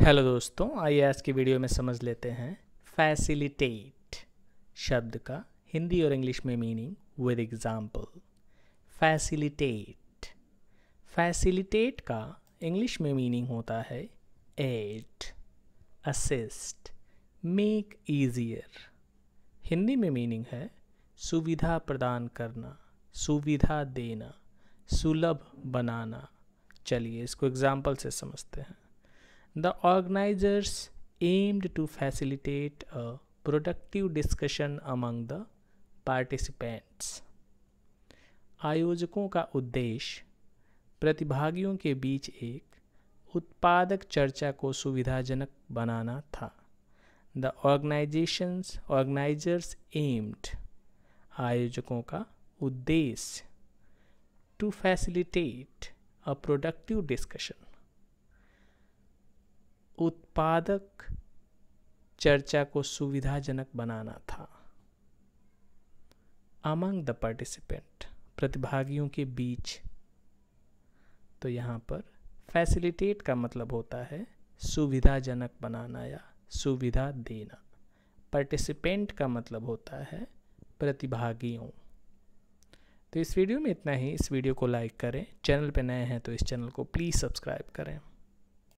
Hello दोस्तों आइए आज की वीडियो में समझ लेते हैं फैसिलिटेट शब्द का हिंदी और इंग्लिश में meaning with example facilitate facilitate का इंग्लिश में मीनिंग होता है aid assist make easier Hindi में मीनिंग है सुविधा प्रदान करना सुविधा देना सुलभ बनाना चलिए इसको एग्जाम्पल से समझते हैं The organizers aimed to facilitate a productive discussion among the participants. आयोजकों का उद्देश्य प्रतिभागियों के बीच एक उत्पादक चर्चा को सुविधाजनक बनाना था द ऑर्गेनाइजेशंस ऑर्गेनाइजर्स एम्ड आयोजकों का उद्देश्य to facilitate a productive discussion उत्पादक चर्चा को सुविधाजनक बनाना था अमंग द पार्टिसिपेंट प्रतिभागियों के बीच तो यहाँ पर फैसिलिटेट का मतलब होता है सुविधाजनक बनाना या सुविधा देना पार्टिसिपेंट का मतलब होता है प्रतिभागियों तो इस वीडियो में इतना ही इस वीडियो को लाइक करें चैनल पर नए हैं तो इस चैनल को प्लीज़ सब्सक्राइब करें